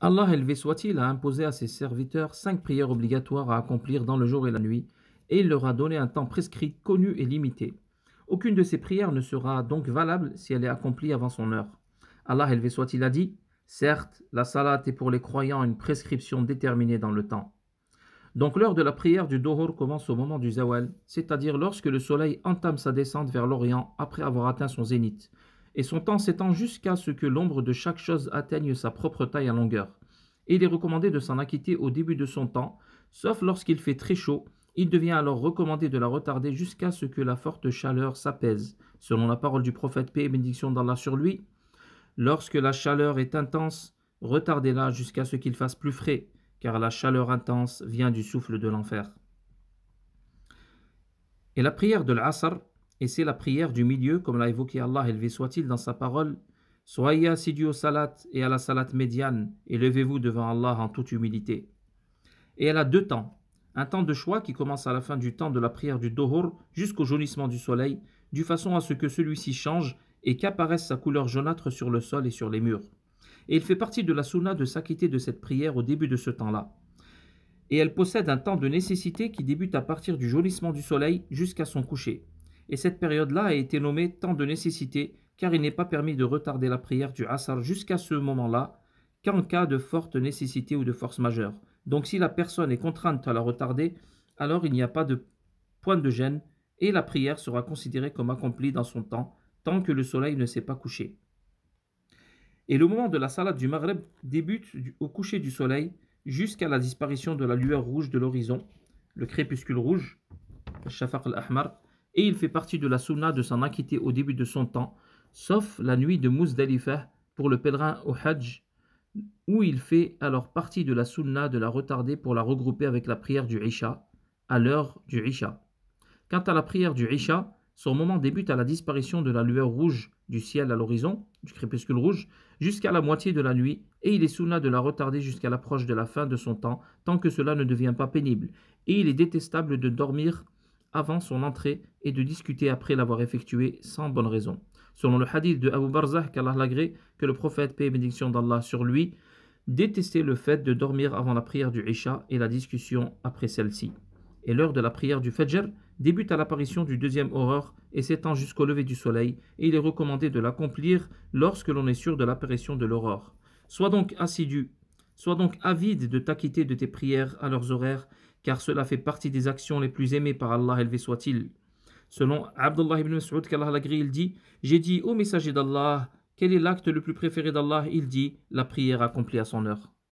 Allah élevé soit-il a imposé à ses serviteurs cinq prières obligatoires à accomplir dans le jour et la nuit, et il leur a donné un temps prescrit, connu et limité. Aucune de ces prières ne sera donc valable si elle est accomplie avant son heure. Allah élevé soit-il a dit Certes, la salat est pour les croyants une prescription déterminée dans le temps. Donc l'heure de la prière du Dohor commence au moment du Zawal, c'est-à-dire lorsque le soleil entame sa descente vers l'Orient après avoir atteint son zénith, et son temps s'étend jusqu'à ce que l'ombre de chaque chose atteigne sa propre taille en longueur. Et il est recommandé de s'en acquitter au début de son temps, sauf lorsqu'il fait très chaud, il devient alors recommandé de la retarder jusqu'à ce que la forte chaleur s'apaise, selon la parole du prophète paix et bénédiction d'Allah sur lui. Lorsque la chaleur est intense, retardez-la jusqu'à ce qu'il fasse plus frais, car la chaleur intense vient du souffle de l'enfer. Et la prière de l'Asr et c'est la prière du milieu, comme l'a évoqué Allah, élevé soit-il dans sa parole. Soyez assidus au salat et à la salat médiane, et levez-vous devant Allah en toute humilité. Et elle a deux temps. Un temps de choix qui commence à la fin du temps de la prière du Dohor jusqu'au jaunissement du soleil, du façon à ce que celui-ci change et qu'apparaisse sa couleur jaunâtre sur le sol et sur les murs. Et il fait partie de la sunna de s'acquitter de cette prière au début de ce temps-là. Et elle possède un temps de nécessité qui débute à partir du jaunissement du soleil jusqu'à son coucher et cette période-là a été nommée temps de nécessité, car il n'est pas permis de retarder la prière du Asr jusqu'à ce moment-là, qu'en cas de forte nécessité ou de force majeure. Donc si la personne est contrainte à la retarder, alors il n'y a pas de point de gêne et la prière sera considérée comme accomplie dans son temps, tant que le soleil ne s'est pas couché. Et le moment de la salade du Maghreb débute au coucher du soleil jusqu'à la disparition de la lueur rouge de l'horizon, le crépuscule rouge, le shafaq al-ahmar, et il fait partie de la sunna de s'en acquitter au début de son temps, sauf la nuit de Muzdalifah pour le pèlerin au Hajj, où il fait alors partie de la sunna de la retarder pour la regrouper avec la prière du Isha, à l'heure du Isha. Quant à la prière du Isha, son moment débute à la disparition de la lueur rouge du ciel à l'horizon, du crépuscule rouge, jusqu'à la moitié de la nuit, et il est sunna de la retarder jusqu'à l'approche de la fin de son temps, tant que cela ne devient pas pénible, et il est détestable de dormir avant son entrée et de discuter après l'avoir effectuée, sans bonne raison. Selon le hadith de Abu Barzah, qu'Allah l'agrée, que le prophète, paix et bénédiction d'Allah sur lui, détestait le fait de dormir avant la prière du Isha et la discussion après celle-ci. Et l'heure de la prière du Fajr débute à l'apparition du deuxième aurore et s'étend jusqu'au lever du soleil, et il est recommandé de l'accomplir lorsque l'on est sûr de l'apparition de l'aurore. Sois donc assidu, sois donc avide de t'acquitter de tes prières à leurs horaires car cela fait partie des actions les plus aimées par Allah, élevé soit-il. Selon Abdullah ibn Mas'ud, qu'Allah l'a il dit J'ai dit au messager d'Allah, quel est l'acte le plus préféré d'Allah Il dit La prière accomplie à son heure.